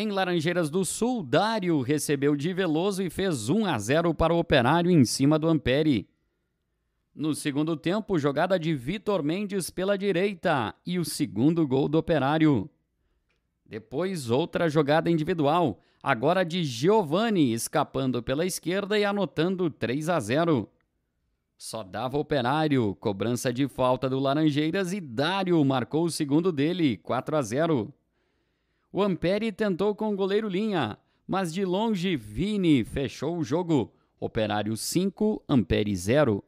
Em Laranjeiras do Sul, Dário recebeu de Veloso e fez 1 a 0 para o Operário em cima do Ampere. No segundo tempo, jogada de Vitor Mendes pela direita e o segundo gol do Operário. Depois, outra jogada individual, agora de Giovanni escapando pela esquerda e anotando 3 a 0. Só dava operário, cobrança de falta do Laranjeiras e Dário marcou o segundo dele, 4 a 0. O Ampere tentou com o goleiro Linha, mas de longe Vini fechou o jogo. Operário 5, Ampere 0.